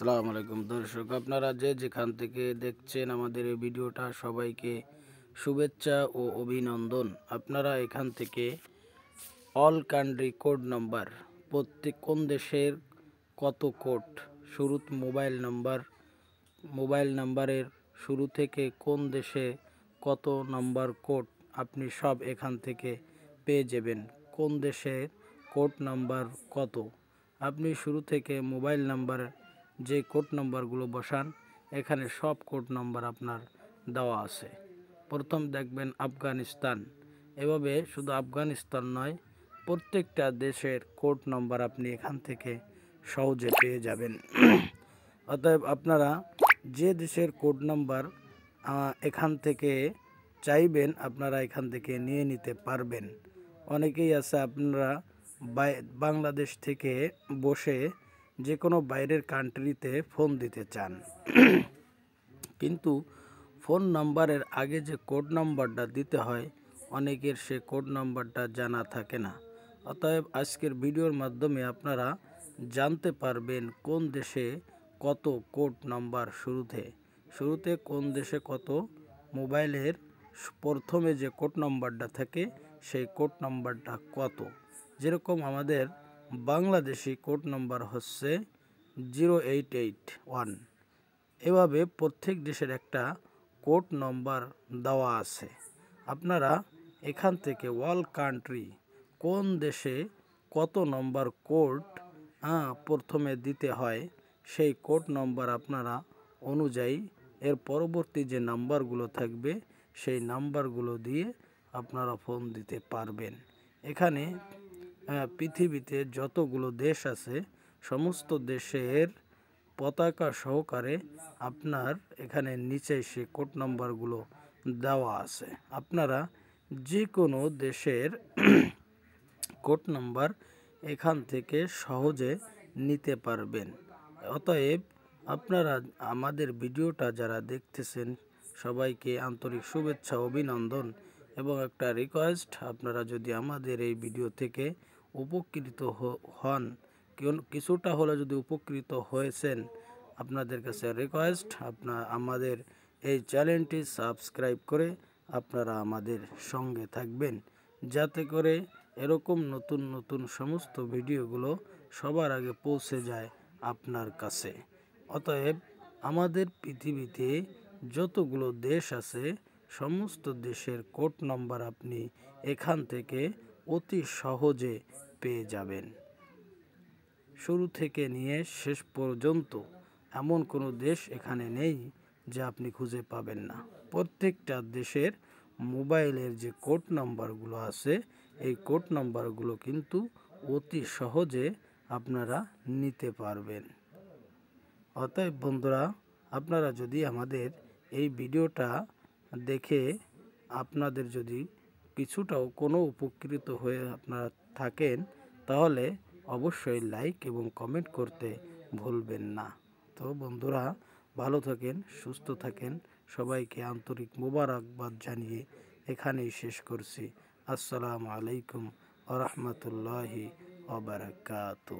সালাম আলাইকুম দর্শক আপনারা যে যেখান থেকে দেখছেন আমাদের এই ভিডিওটা সবাইকে শুভেচ্ছা ও অভিনন্দন আপনারা এখান থেকে অল কান্ট্রি কোড নাম্বার প্রত্যেক কোন দেশের কত কোড শুরুত মোবাইল নাম্বার মোবাইল নাম্বারের শুরু থেকে কোন দেশে কত নাম্বার কোড আপনি সব এখান থেকে পেয়ে যাবেন কোন দেশের কোড নাম্বার কত আপনি শুরু থেকে মোবাইল নাম্বার যে কোড নম্বরগুলো বসান এখানে সব কোড নম্বর আপনার দেওয়া আছে প্রথম দেখবেন আফগানিস্তান এভাবে শুধু আফগানিস্তান নয় প্রত্যেকটা দেশের কোড নম্বর আপনি এখান থেকে সহজে পেয়ে যাবেন অতএব আপনারা যে দেশের কোড নম্বর এখান থেকে চাইবেন আপনারা এখান থেকে নিয়ে নিতে পারবেন অনেকেই আছে আপনারা বাংলাদেশ থেকে বসে যে কোনো বাইরের কান্ট্রিতে ফোন দিতে চান কিন্তু ফোন নাম্বারের আগে যে কোড নাম্বারটা দিতে হয় অনেকের সে কোড নাম্বারটা জানা থাকে না অতএব আজকের ভিডিওর মাধ্যমে আপনারা জানতে পারবেন কোন দেশে কত কোড নাম্বার শুরুতে শুরুতে কোন দেশে কত মোবাইলের প্রথমে যে কোড নাম্বারটা থাকে সেই কোড নাম্বারটা কত যেরকম আমাদের বাংলাদেশি কোড নম্বর হচ্ছে জিরো এইট এইট ওয়ান এভাবে প্রত্যেক দেশের একটা কোড নম্বর দেওয়া আছে আপনারা এখান থেকে ওয়ার্ল্ড কান্ট্রি কোন দেশে কত নম্বর কোড প্রথমে দিতে হয় সেই কোড নম্বর আপনারা অনুযায়ী এর পরবর্তী যে নাম্বারগুলো থাকবে সেই নাম্বারগুলো দিয়ে আপনারা ফোন দিতে পারবেন এখানে হ্যাঁ, পৃথিবীতে যতগুলো দেশ আছে সমস্ত দেশের পতাকা সহকারে আপনার এখানে নিচে সে কোড নম্বরগুলো দেওয়া আছে আপনারা যে কোনো দেশের কোড নাম্বার এখান থেকে সহজে নিতে পারবেন অতএব আপনারা আমাদের ভিডিওটা যারা দেখতেছেন সবাইকে আন্তরিক শুভেচ্ছা অভিনন্দন এবং একটা রিকোয়েস্ট আপনারা যদি আমাদের এই ভিডিও থেকে উপকৃত হন কিছুটা হলে যদি উপকৃত হয়েছেন আপনাদের কাছে রিকোয়েস্ট আপনার আমাদের এই চ্যানেলটি সাবস্ক্রাইব করে আপনারা আমাদের সঙ্গে থাকবেন যাতে করে এরকম নতুন নতুন সমস্ত ভিডিওগুলো সবার আগে পৌঁছে যায় আপনার কাছে অতএব আমাদের পৃথিবীতে যতগুলো দেশ আছে সমস্ত দেশের কোড নম্বর আপনি এখান থেকে অতি সহজে পেয়ে যাবেন শুরু থেকে নিয়ে শেষ পর্যন্ত এমন কোনো দেশ এখানে নেই যে আপনি খুঁজে পাবেন না প্রত্যেকটা দেশের মোবাইলের যে কোড নাম্বারগুলো আছে এই কোড নাম্বারগুলো কিন্তু অতি সহজে আপনারা নিতে পারবেন অতএব বন্ধুরা আপনারা যদি আমাদের এই ভিডিওটা দেখে আপনাদের যদি কিছুটাও কোনো উপকৃত হয়ে আপনারা থাকেন তাহলে অবশ্যই লাইক এবং কমেন্ট করতে ভুলবেন না তো বন্ধুরা ভালো থাকেন সুস্থ থাকেন সবাইকে আন্তরিক মোবারকবাদ জানিয়ে এখানেই শেষ করছি আসসালামু আলাইকুম আ রহমতুল্লাহি অবরাকাতু